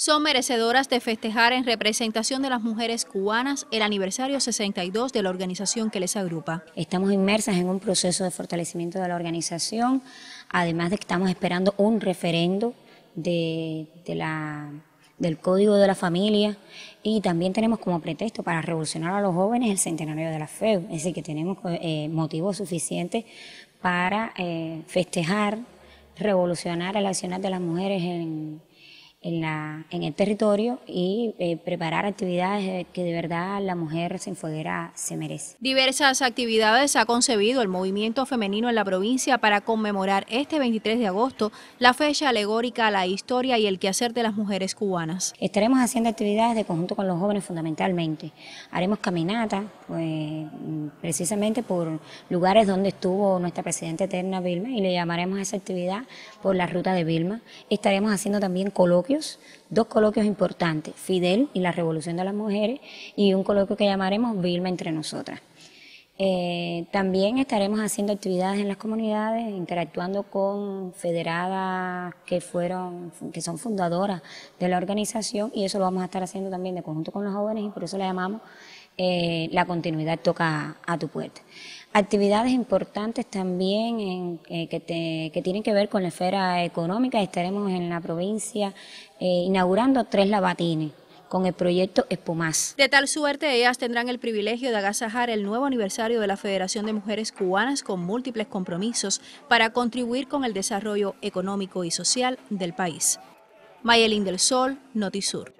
son merecedoras de festejar en representación de las mujeres cubanas el aniversario 62 de la organización que les agrupa. Estamos inmersas en un proceso de fortalecimiento de la organización, además de que estamos esperando un referendo de, la, del Código de la Familia y también tenemos como pretexto para revolucionar a los jóvenes el centenario de la FEU, es decir, que tenemos eh, motivos suficientes para eh, festejar, revolucionar el accionar de las mujeres en en, la, en el territorio y eh, preparar actividades eh, que de verdad la mujer sin foguera se merece. Diversas actividades ha concebido el movimiento femenino en la provincia para conmemorar este 23 de agosto la fecha alegórica a la historia y el quehacer de las mujeres cubanas. Estaremos haciendo actividades de conjunto con los jóvenes fundamentalmente. Haremos caminatas pues, precisamente por lugares donde estuvo nuestra presidenta eterna Vilma y le llamaremos a esa actividad por la ruta de Vilma. Estaremos haciendo también coloquios dos coloquios importantes, Fidel y la Revolución de las Mujeres, y un coloquio que llamaremos Vilma entre nosotras. Eh, también estaremos haciendo actividades en las comunidades, interactuando con federadas que fueron, que son fundadoras de la organización, y eso lo vamos a estar haciendo también de conjunto con los jóvenes, y por eso la llamamos eh, la continuidad toca a tu puerta. Actividades importantes también eh, que, tienen que ver con la esfera económica. Estaremos en la provincia eh, inaugurando tres lavatines con el proyecto Espumaz. De tal suerte, ellas tendrán el privilegio de agasajar el nuevo aniversario de la Federación de Mujeres Cubanas con múltiples compromisos para contribuir con el desarrollo económico y social del país. Mayelín del Sol, Notisur.